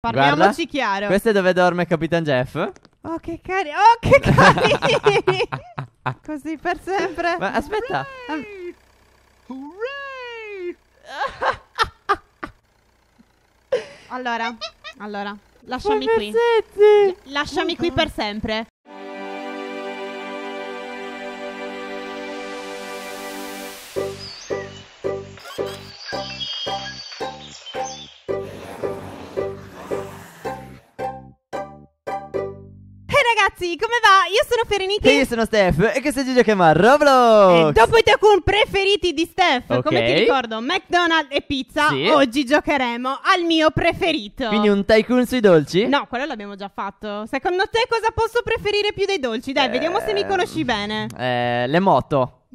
Parliamoci Guarda, chiaro. Questo è dove dorme Capitan Jeff. Oh, che cari. Oh, che cari. Così per sempre. Ma aspetta. Hooray! allora, allora. Lasciami qui. L- lasciami qui per sempre. ragazzi, come va? Io sono Ferenike E io sono Steph E che stai giocando a Roblox E dopo i tacun preferiti di Steph Ok. Come ti ricordo, McDonald's e pizza Sì. Oggi giocheremo al mio preferito Quindi un tycoon sui dolci? No, quello l'abbiamo già fatto Secondo te cosa posso preferire più dei dolci? Dai, eh, vediamo se mi conosci bene eh, le moto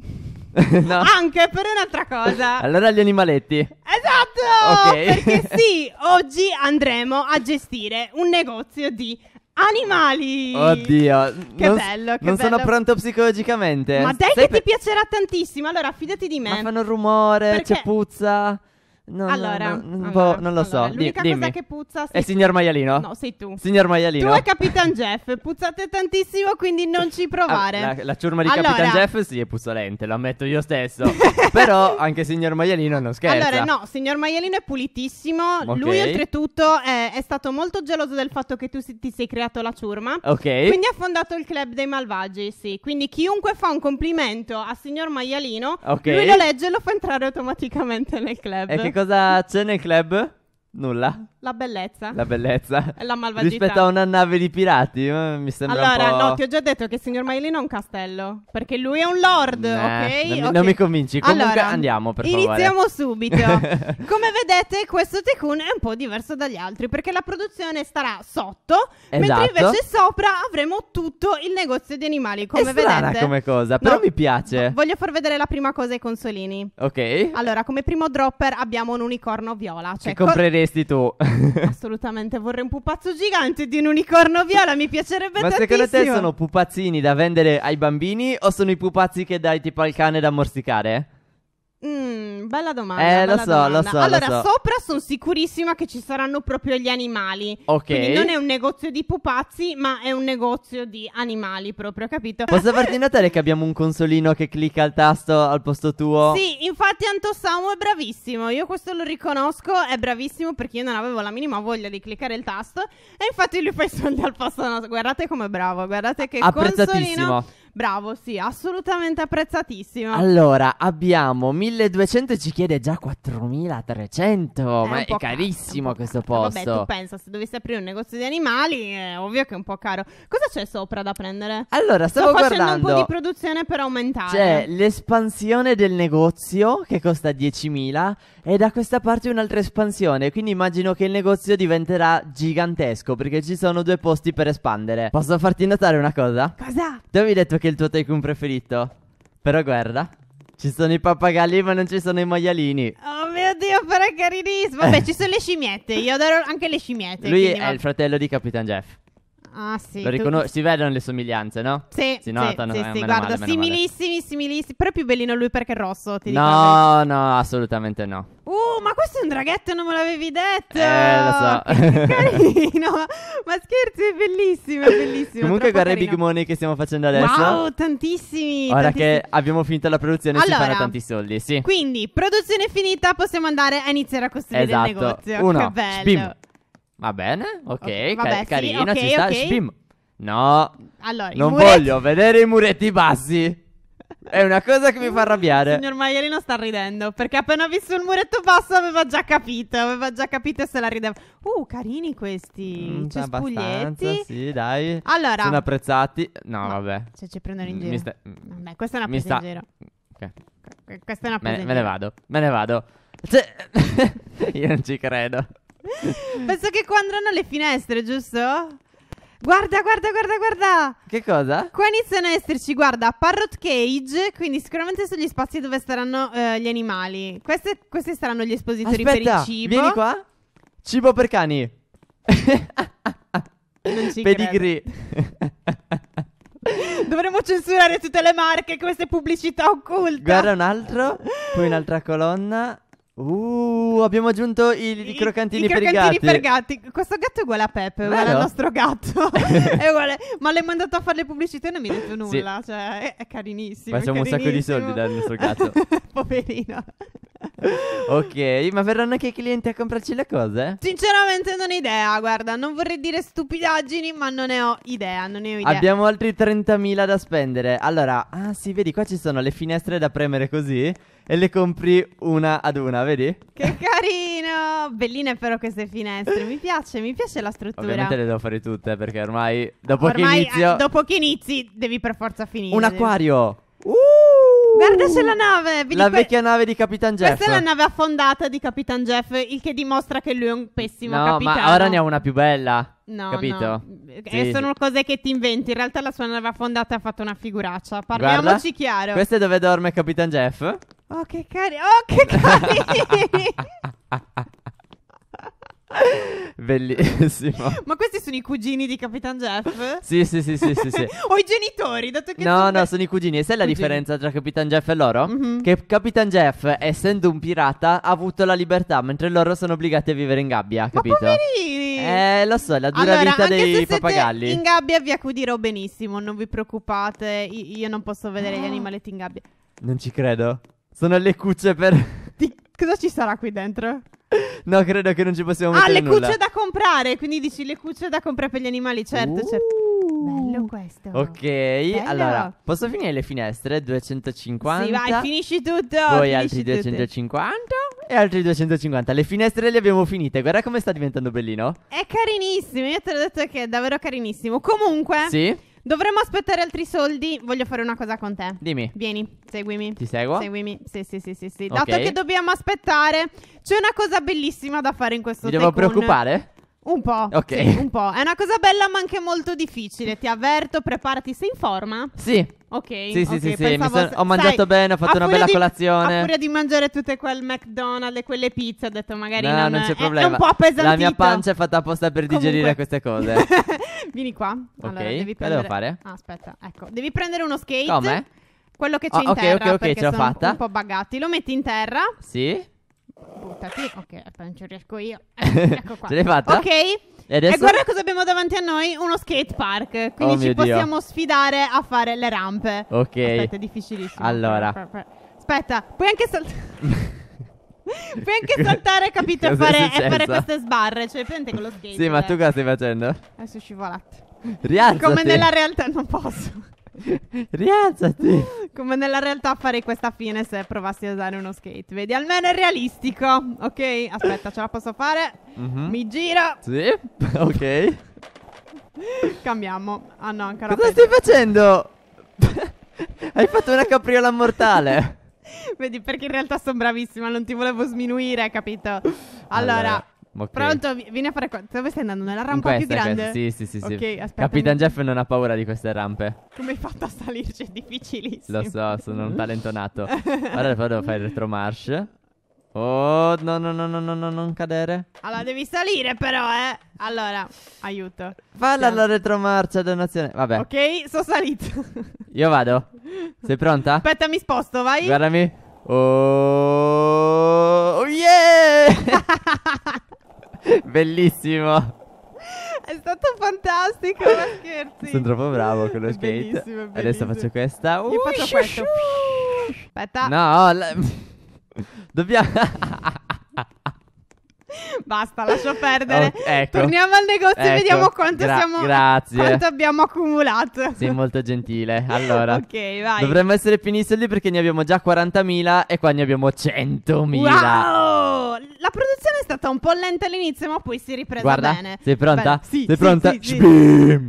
No Anche per un'altra cosa Allora gli animaletti Esatto! Ok. Perché sì, oggi andremo a gestire un negozio di Animali! Oddio, che non, bello! Che non bello. sono pronto psicologicamente. Ma dai, Sei che per... ti piacerà tantissimo. Allora, fidati di me. Ma fanno rumore, Perché... c'è puzza. No, allora, no, no, allora, boh, non lo allora, so. L'unica Di, cosa che puzza è il signor maialino. No, sei tu. Signor maialino. Tu e Capitan Jeff puzzate tantissimo, quindi non ci provare. Ah, la, la, ciurma di allora... Capitan Jeff sì è puzzolente, lo ammetto io stesso. Però anche signor maialino non scherza. Allora, no, signor maialino è pulitissimo. Okay. Lui oltretutto è, è, stato molto geloso del fatto che tu si, ti sei creato la ciurma. Ok. Quindi ha fondato il club dei malvagi, sì. Quindi chiunque fa un complimento a signor maialino, okay. lui lo legge e lo fa entrare automaticamente nel club. E che cosa c'è nel club? Nulla? La bellezza. La bellezza. E la malvagità. Rispetto a una nave di pirati, eh, mi sembra allora, un po'... no, ti ho già detto che il signor Mailino è un castello, perché lui è un lord, nah, ok? Non, okay. non mi convinci, comunque allora, andiamo per favore. Iniziamo subito. Come vedete, questo Tycoon è un po' diverso dagli altri, perché la produzione starà sotto, esatto. mentre invece sopra avremo tutto il negozio di animali, come è vedete. È come cosa, però no, mi piace. Voglio far vedere la prima cosa ai consolini. Ok. Allora, come primo dropper abbiamo un unicorno viola. Cioè che compreremo faresti tu? Assolutamente, vorrei un pupazzo gigante di un unicorno viola, mi piacerebbe Ma tantissimo. Ma secondo te sono pupazzini da vendere ai bambini o sono i pupazzi che dai tipo al cane da morsicare? bella domanda. Eh, bella lo so, domanda. lo so. Allora, lo so. sopra sono sicurissima che ci saranno proprio gli animali. Ok. Quindi non è un negozio di pupazzi, ma è un negozio di animali proprio, capito? Posso farti notare che abbiamo un consolino che clicca il tasto al posto tuo? Sì, infatti Antosamu è bravissimo. Io questo lo riconosco, è bravissimo perché io non avevo la minima voglia di cliccare il tasto. E infatti lui fa i soldi al posto nostro. Guardate com'è bravo, guardate che consolino Bravo, sì, assolutamente apprezzatissimo. Allora, abbiamo 1200 e ci chiede già 4300, è ma è carissimo caro, questo caro. posto. Vabbè, tu pensa, se dovessi aprire un negozio di animali, è ovvio che è un po' caro. Cosa c'è sopra da prendere? Allora, stavo Sto guardando. facendo un po' di produzione per aumentare. C'è l'espansione del negozio che costa 10.000 e da questa parte un'altra espansione, quindi immagino che il negozio diventerà gigantesco perché ci sono due posti per espandere. Posso farti notare una cosa? Cosa? Ti avevi detto che che il tuo tycoon preferito. Però guarda, ci sono i pappagalli ma non ci sono i maialini. Oh mio Dio, però è carinissimo. Vabbè, eh. ci sono le scimmiette. Io adoro anche le scimmiette. Lui quindi, è vabbè. il fratello di Capitan Jeff. Ah, sì. Riconos- si vedono le somiglianze, no? Sì. Si notano. Sì, sì, eh, sì guarda, male, similissimi, similissimi. Però è più bellino lui perché è rosso. Ti no, dico no, assolutamente no. Uh, ma questo è un draghetto, non me l'avevi detto. Eh, lo so. carino. ma scherzi, è bellissimo, è bellissimo. Comunque, guarda carino. i big money che stiamo facendo adesso. Wow, tantissimi. Ora tantissimi. che abbiamo finito la produzione, allora, si fanno tanti soldi. Sì. Quindi, produzione finita, possiamo andare a iniziare a costruire esatto. il negozio. Uno, che bello. Spim. Va bene, ok, okay vabbè, carino, sì, okay, ci sta. Okay. Spim. No, allora, non voglio vedere i muretti bassi. È una cosa che mi fa arrabbiare. Il signor Maialino sta ridendo perché appena visto il muretto basso aveva già capito, aveva già capito e se la rideva. Uh, carini questi mm, cespuglietti. Sì, dai. Allora, sono apprezzati. No, no vabbè. Cioè, ci prendono in giro. Mi Sta... Vabbè, questa è una presa sta... in giro. Okay. Questa è una presa me, in me giro. Me ne vado, me ne vado. Cioè... Io non ci credo. Penso che qua andranno le finestre, giusto? Guarda, guarda, guarda, guarda. Che cosa? Qua iniziano a esserci, guarda, parrot cage, quindi sicuramente sono gli spazi dove staranno eh, gli animali. Queste, questi saranno gli espositori Aspetta, per il cibo. Vieni qua. Cibo per cani. non ci Pedigree. Dovremmo censurare tutte le marche, queste pubblicità occulte. Guarda un altro, poi un'altra colonna. Uh, abbiamo aggiunto i, i crocantini, I, per, crocantini i per gatti. Questo gatto è uguale a Peppe, uguale al nostro gatto. è uguale. Ma l'hai mandato a fare le pubblicità e non mi ha detto nulla. Sì. Cioè, è, è carinissimo. Facciamo è carinissimo. un sacco di soldi dal nostro gatto. Poverino ok, ma verranno anche i clienti a comprarci le cose? Sinceramente non ho idea, guarda, non vorrei dire stupidaggini, ma non ne ho idea, non ne ho idea. Abbiamo altri 30.000 da spendere. Allora, ah sì, vedi, qua ci sono le finestre da premere così e le compri una ad una, vedi? Che carino! Belline però queste finestre, mi piace, mi piace la struttura. Ovviamente le devo fare tutte perché ormai dopo ormai, che inizio... Eh, dopo che inizi devi per forza finire. Un acquario! Uh! Guarda c'è la uh! nave. Vedi la que- vecchia nave di Capitan Jeff. Questa è la nave affondata di Capitan Jeff, il che dimostra che lui è un pessimo no, capitano. ma ora ne ha una più bella. No, capito? No. Eh, sì. sono cose che ti inventi. In realtà la sua nave affondata ha fatto una figuraccia. Parliamoci Guarda, chiaro. Questa è dove dorme Capitan Jeff. Oh, che carino. Oh, che carino. Bellissimo. Ma questi sono i cugini di Capitan Jeff? Sì, sì, sì, sì, sì, sì. o i genitori, dato che No, no, sono i cugini. E sai la differenza tra Capitan Jeff e loro? Mm-hmm. Che Capitan Jeff, essendo un pirata, ha avuto la libertà, mentre loro sono obbligati a vivere in gabbia, capito? Ma poverini! Eh, lo so, è la dura allora, vita dei se papagalli. in gabbia vi accudirò benissimo, non vi preoccupate, io non posso vedere gli ah. animaletti in gabbia. Non ci credo. Sono le cucce per Cosa ci sarà qui dentro? No, credo che non ci possiamo ah, mettere Ah, le nulla. cucce da comprare, quindi dici le cucce da comprare per gli animali, certo, uh. certo. Bello questo. Ok, Bello. allora posso finire le finestre? 250. Sì, vai, finisci tutto. Poi finisci altri 250 tutte. e altri 250. Le finestre le abbiamo finite. Guarda come sta diventando bellino. È carinissimo. Io te l'ho detto che è davvero carinissimo. Comunque. Sì. Dovremmo aspettare altri soldi. Voglio fare una cosa con te. Dimmi. Vieni, seguimi. Ti seguo? Seguimi. Sì, sì, sì, sì, sì. Dato Ok. che dobbiamo aspettare, c'è una cosa bellissima da fare in questo momento. Ti devo preoccupare? Un po'. Ok. sì, un po'. È una cosa bella, ma anche molto difficile. Ti avverto, preparati, sei in forma? Sì. Ok. Sì, sì, ok, sì, sì, mi pensavo ho mangiato sai, bene, ho fatto una bella di- colazione. Ho paura di mangiare tutte quel McDonald's e quelle pizze, ho detto magari no, non, non è- c'è è problema. un po' appesantito. La mia pancia è fatta apposta per digerire Comunque. queste cose. Vieni qua. Allora, ok, devi prendere... devo fare? Ah, aspetta, ecco. Devi prendere uno skate. Come? Quello che oh, c'è ah, in terra. Ok, ok, ok, ce l'ho fatta. un po' buggati. Lo metti in terra. Sì. Buttati. Ok, non ci riesco io. ecco qua. Ce l'hai fatta? Ok. E, e, guarda cosa abbiamo davanti a noi, uno skate park. Quindi oh ci possiamo Dio. sfidare a fare le rampe. Ok. Aspetta, è difficilissimo. Allora. Aspetta, puoi anche saltare... Puoi anche saltare, capito? E fare, fare queste sbarre. Cioè, prendi con lo skate. Sì, ma cioè? tu cosa stai facendo? Adesso scivolate. Rialzati. Come nella realtà non posso. Rialzati. Come nella realtà farei questa fine se provassi a usare uno skate. Vedi, almeno è realistico. Ok, aspetta, ce la posso fare. Mm-hmm. Mi giro. Sì, ok. Cambiamo. Ah no, ancora. Cosa peggio. stai facendo? Hai fatto una capriola mortale. Vedi, perché in realtà sono bravissima, non ti volevo sminuire, capito? Allora, allora okay. pronto, vieni a fare qua. Dove stai andando? Nella rampa questa, più grande? Questa, sì, sì, sì, sì. Okay, Capitan Jeff non ha paura di queste rampe. Come hai fatto a salirci? È difficilissimo. Lo so, sono un talentonato. Ora allora, devo fare il retromarsh. Oh, no, no, no, no, no, no, non cadere. Allora, devi salire però, eh. Allora, aiuto. Falla la retromarcia donazione. Vabbè. Ok, sono salito. Io vado. Sei pronta? Aspetta, mi sposto, vai. Guardami. Oh, oh yeah! Bellissimo. È stato fantastico, ma scherzi. Sono troppo bravo con lo skate. Bellissimo, bellissimo. Adesso faccio questa. Io uh, faccio questo. Aspetta. No, la... Dobbiamo... Basta, lascio perdere. Oh, ecco. Torniamo al negozio e ecco. vediamo quanto, Gra- siamo, quanto abbiamo accumulato. Sei molto gentile. Allora, okay, dovremmo essere pinisoli perché ne abbiamo già 40.000 e qua ne abbiamo 100.000. Wow! La produzione è stata un po' lenta all'inizio, ma poi si è ripresa Guarda, bene. Sei pronta? Beh, sì, sei sì, pronta? Sì, sì,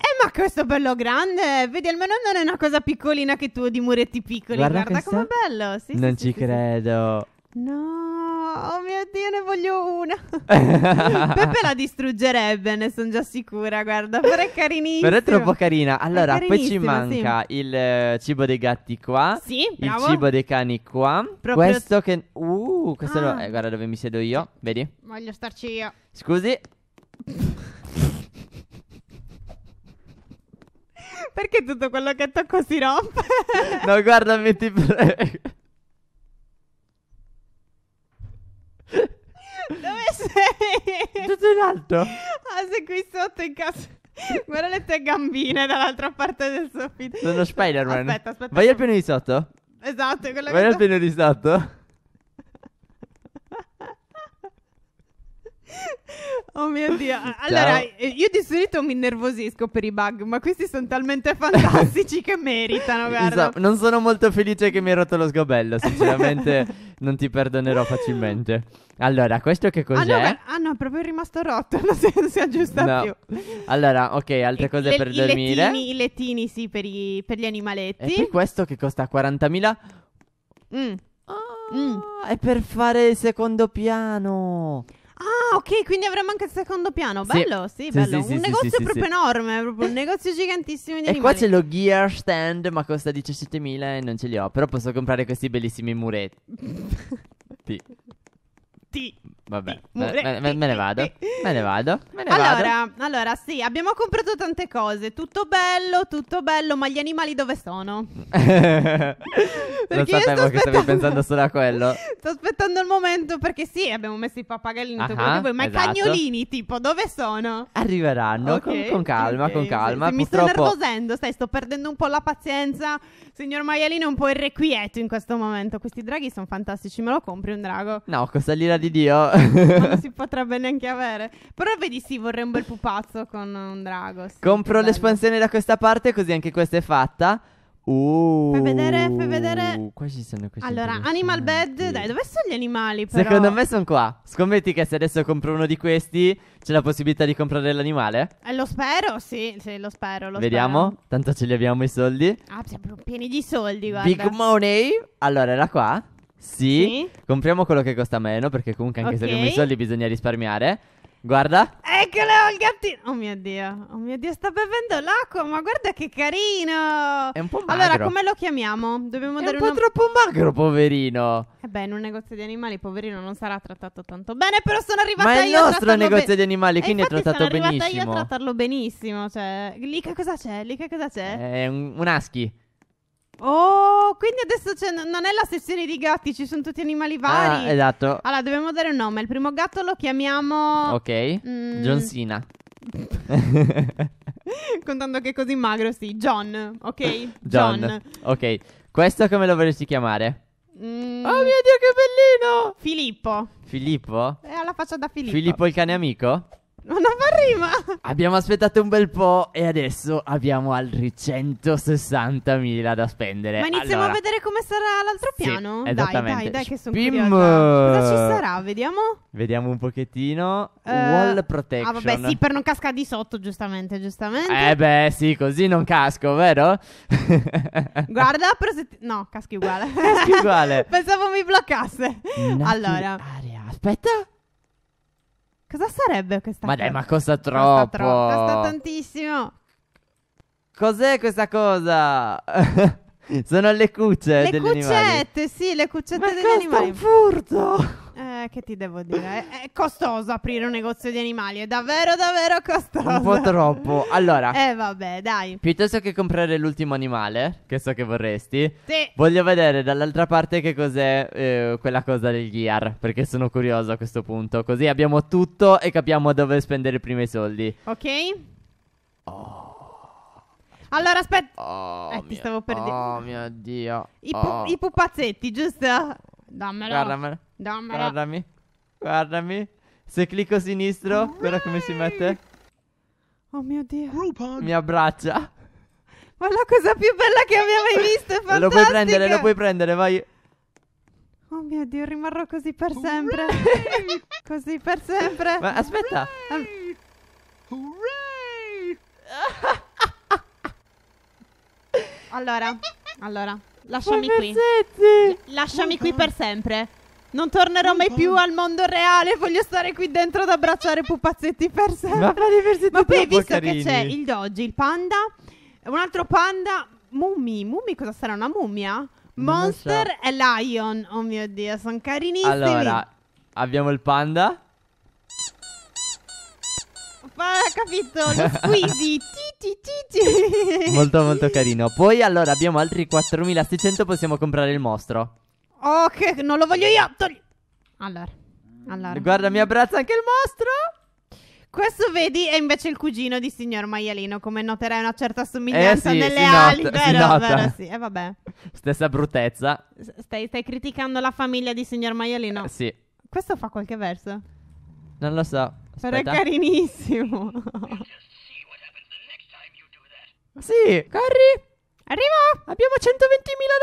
eh, ma questo bello grande, vedi, almeno non è una cosa piccolina che tu di muretti piccoli. Guarda, Guarda com'è bello. Sì, non sì, ci sì, credo. No, oh mio Dio, ne voglio una. Peppe la distruggerebbe, ne sono già sicura, guarda, però è carinissima. Però è troppo carina. Allora, poi ci manca sì. il eh, cibo dei gatti qua. Sì, bravo. Il cibo dei cani qua. Proprio... Questo che... Uh, questo ah. no... Eh, guarda dove mi siedo io, vedi? Voglio starci io. Scusi. Perché tutto quello che tocco si rompe? no, guardami, ti prego. Dove sei? Tutto in alto. Ah, sei qui sotto in casa. Guarda le tue gambine dall'altra parte del soffitto. Sono Spider-Man. Aspetta, aspetta. Vai al piano di sotto. Esatto, è quello Vai che... al piano di sotto. Oh mio Dio. Allora, Ciao. Eh, io di solito mi innervosisco per i bug, ma questi sono talmente fantastici che meritano, guarda. Esatto, non sono molto felice che mi hai rotto lo sgobello, sinceramente non ti perdonerò facilmente. Allora, questo che cos'è? Ah no, beh, ah, no è proprio rimasto rotto, non si, si aggiusta no. più. Allora, ok, altre cose e, per i dormire. Lettini, I lettini, sì, per, i, per, gli animaletti. E poi questo che costa 40.000... Mm. Ah, mm. È per fare il secondo piano. Ah, ok, quindi avremo anche il secondo piano. Sì. Bello, sì, sì bello. Sì, un negozio proprio enorme, proprio un negozio gigantissimo di E qua c'è lo gear stand, ma costa 17.000 e non ce li ho. Però posso comprare questi bellissimi muretti. T. T. Vabbè, me, me, ne vado. Me ne vado. Me ne allora, vado. allora, sì, abbiamo comprato tante cose. Tutto bello, tutto bello, ma gli animali dove sono? non sapevo che stavi pensando solo a quello. sto aspettando il momento perché sì, abbiamo messo i pappagalli in tutto quello ma esatto. i cagnolini tipo dove sono? Arriveranno okay, con, con, calma, okay, con calma. Sì, sì, Purtroppo... Mi sto nervosendo, stai, sto perdendo un po' la pazienza. Signor Maialino è un po' irrequieto in questo momento. Questi draghi sono fantastici, me lo compri un drago? No, costallina di Dio. non si potrebbe neanche avere. Però vedi, sì, vorrei un bel pupazzo con un drago. Sì, Compro l'espansione da questa parte, così anche questa è fatta. Uh, fai vedere, fai vedere. Qua ci sono questi. Allora, Animal Bed, dai, dove sono gli animali? Però? Secondo me sono qua. Scommetti che se adesso compro uno di questi, c'è la possibilità di comprare l'animale? Eh, lo spero, sì, sì, lo spero. Lo Vediamo, spero. tanto ce li abbiamo i soldi. Ah, siamo pieni di soldi, guarda. Big Money. Allora, era qua. Sì, compriamo quello che costa meno perché comunque anche se Ok. abbiamo i soldi bisogna risparmiare. Guarda, Eccolo il gattino! Oh mio dio, oh mio dio, sta bevendo l'acqua, ma guarda che carino! è un po' magro. Allora, come lo chiamiamo? Dobbiamo È dare un po' una... troppo magro, poverino. Eh beh, in un negozio di animali, poverino, non sarà trattato tanto bene, però sono arrivata Ma è il nostro trattarlo negozio di animali, eh, quindi è infatti trattato sono arrivata io a trattarlo benissimo, cioè... Lì che cosa c'è? Lì che cosa c'è? È un, un husky. Oh, quindi adesso non è la sezione di gatti, ci sono tutti animali ah, vari. Ah, esatto. Allora, dobbiamo dare un nome. Il primo gatto lo chiamiamo... Ok. Mm... John Cena. Contando che è così magro, sì. John, ok? John. John. Ok. Questo come lo vorresti chiamare? Mm. Oh mio Dio, che bellino! Filippo. Filippo? Eh, ha la faccia da Filippo. Filippo il cane amico? Non fa rima! Abbiamo aspettato un bel po' e adesso abbiamo altri 160.000 da spendere. Ma iniziamo allora. a vedere come sarà l'altro piano? Esattamente. Dai, dai, dai che sono Spim... Cosa ci sarà? Vediamo? Vediamo un pochettino. Uh, Wall protection. Ah vabbè, sì, per non cascare di sotto, giustamente, giustamente. Eh beh, sì, così non casco, vero? Guarda, però se... No, caschi uguale. Caschi uguale. Pensavo mi bloccasse. Natu- allora. Aria, aspetta. Cosa sarebbe questa Ma dai, ma costa troppo. Costa troppo, costa tantissimo. Cos'è questa cosa? Sono le cucce le degli cuccette, animali. sì, le cuccette Ma degli animali. Ma un furto! Eh, che ti devo dire? È, è costoso aprire un negozio di animali, è davvero, davvero costoso. Un po' troppo. Allora, Eh, vabbè, dai. piuttosto che comprare l'ultimo animale, che so che vorresti, Sì. voglio vedere dall'altra parte che cos'è eh, quella cosa del gear, perché sono curioso a questo punto. Così abbiamo tutto e capiamo dove spendere prima i soldi. Ok? Oh. Allora, aspetta. Oh, eh, mio, ti stavo perdendo. Oh mio dio. I, oh. i pupazzetti, giusto? Dammelo. Guardamelo. Dammelo. Guardami. Guardami. Se clicco sinistro, oh, guarda come si mette. Oh mio dio. Groupon. Mi abbraccia. Ma la cosa più bella che abbia mai visto è Lo puoi prendere, lo puoi prendere, vai. Oh mio dio, rimarrò così per sempre. così per sempre. Ma aspetta. Hooray! Hooray! Allora, allora, lasciami qui. Lasciami qui per sempre. Non tornerò mai più al mondo reale. Voglio stare qui dentro ad abbracciare pupazzetti per sempre. Ma, Ma poi, visto carini. che c'è il Doji, il panda, un altro panda, Mummy. Mummy cosa sarà? Una mummia? Monster so. e Lion. Oh mio dio, sono carinissimi. Allora, abbiamo il panda. Ma capito, lo squeezy. molto molto carino. Poi allora abbiamo altri 4600, possiamo comprare il mostro. Oh, che non lo voglio io. Togli. Allora, allora. Guarda, mi abbraccia anche il mostro. Questo, vedi, è invece il cugino di signor Maialino, come noterai una certa somiglianza eh sì, nelle ali, nota, vero? Vero, sì, eh vabbè. Stessa bruttezza. Stai, stai, criticando la famiglia di signor Maialino? Eh, sì. Questo fa qualche verso? Non lo so. Aspetta. Però è carinissimo. Sì, corri! Arrivo! Abbiamo 120.000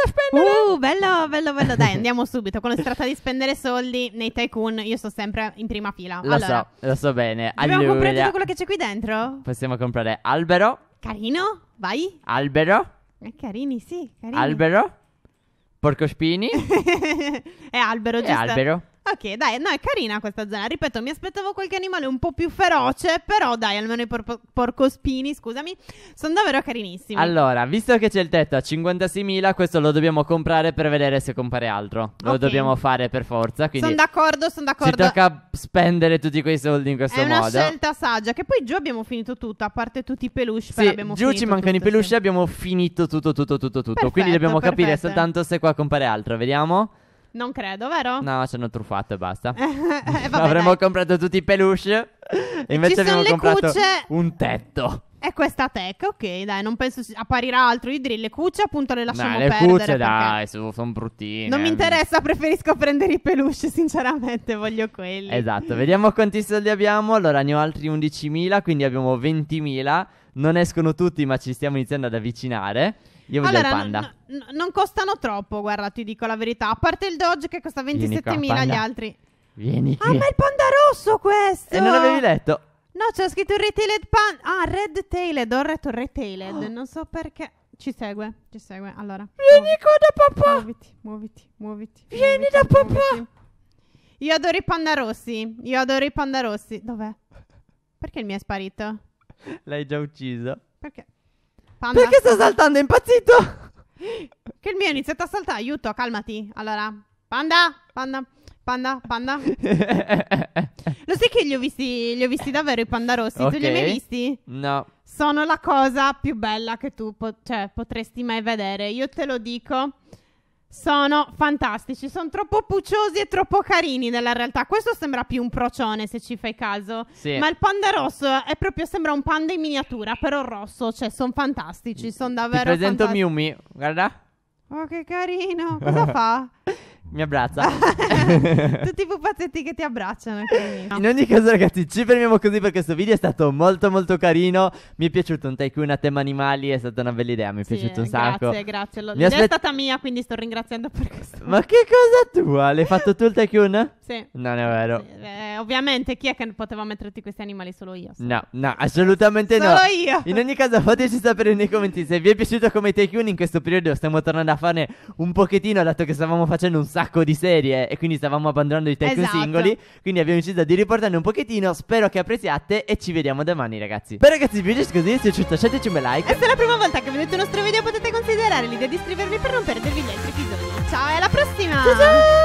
da spendere! Uh, bello, bello, bello. Dai, andiamo subito. Quando si tratta di spendere soldi nei tycoon, io sto sempre in prima fila. Lo allora, so, lo so bene. Dobbiamo allora, comprare tutto quello che c'è qui dentro? Possiamo comprare albero. Carino, vai. Albero. È eh, carini, sì, carini. Albero. Porcospini. È albero, giusto? È albero. Ok, dai, no, è carina questa zona. Ripeto, mi aspettavo qualche animale un po' più feroce, però dai, almeno i por- porcospini, scusami, sono davvero carinissimi. Allora, visto che c'è il tetto a 56.000, questo lo dobbiamo comprare per vedere se compare altro. Lo okay. dobbiamo fare per forza, quindi... Sono d'accordo, sono d'accordo. Ci tocca spendere tutti quei soldi in questo modo. È una scelta saggia, che poi giù abbiamo finito tutto, a parte tutti i peluche, sì, abbiamo giù ci mancano tutto, i peluche, sì. abbiamo finito tutto, tutto, tutto, tutto. Perfetto, quindi dobbiamo perfetto. capire soltanto se qua compare altro, vediamo. Non credo, vero? No, ci hanno truffato e basta. eh, vabbè, Avremmo dai. comprato tutti i peluche. E invece Ci sono abbiamo le cucce. un tetto. E questa tech, ok, dai, non penso si- apparirà altro di drill. Le cucce, appunto, le lasciamo Dai, le perdere. cucce, perché dai, sono bruttine. Non mi eh. interessa, preferisco prendere i peluche, sinceramente, voglio quelli. Esatto, vediamo quanti soldi abbiamo. Allora, ne ho altri 11.000, quindi abbiamo 20.000. Non escono tutti, ma ci stiamo iniziando ad avvicinare. Io vedo allora, il panda. N- n- non costano troppo, guarda, ti dico la verità. A parte il Dodge che costa 27.000, gli altri. Vieni ah, qui. Ah, ma è il panda rosso questo! E eh, non l'avevi letto? No, c'è scritto Retailed Panda. Ah, Red Tailed, ho retto Retailed, oh. non so perché. Ci segue, ci segue. Allora. Vieni qua da papà. Muoviti, muoviti, muoviti. Vieni muoviti, da papà. Muoviti. Io adoro i panda rossi. Io adoro i panda rossi. Dov'è? Perché il mio è sparito? L'hai già ucciso. Perché? Panda. Perché sta saltando? È impazzito? Che il mio ha iniziato a saltare. Aiuto, calmati. Allora, panda, panda, panda, panda. Lo sai che li ho visti, li ho visti davvero i panda rossi? Tu li hai mai visti? No. Sono la cosa più bella che tu po- cioè, potresti mai vedere. Io te lo dico sono fantastici, sono troppo pucciosi e troppo carini nella realtà. Questo sembra più un procione se ci fai caso, sì. ma il panda rosso è proprio sembra un panda in miniatura, però rosso, cioè sono fantastici, sono davvero Ti presento fanta- Miumi, guarda. Oh che carino, cosa fa? mi abbraccia. Tutti i pupazzetti che ti abbracciano. Quindi. In ogni caso, ragazzi, ci fermiamo così perché questo video. È stato molto, molto carino. Mi è piaciuto un tycoon a tema animali. È stata una bella idea. Mi è sì, piaciuto un sacco. Grazie, grazie. L'idea aspet- è stata mia, quindi sto ringraziando per questo. Ma che cosa tua? L'hai fatto tu il tycoon? Sì. Non è vero. Eh, ovviamente chi è che poteva metterti questi animali? Solo io. So. No, no, assolutamente Solo no. Solo io. In ogni caso fateci sapere nei commenti se vi è piaciuto come Take in questo periodo. Stiamo tornando a farne un pochettino dato che stavamo facendo un sacco di serie e quindi stavamo abbandonando i Take esatto. singoli. Quindi abbiamo deciso di riportarne un pochettino. Spero che apprezziate e ci vediamo domani ragazzi. Però, ragazzi, vi piace così, se è piaciuto lasciateci un bel like. E se è la prima volta che vedete il nostro video potete considerare l'idea di iscrivervi per non perdervi gli altri episodi. Ciao e alla prossima! ciao! ciao!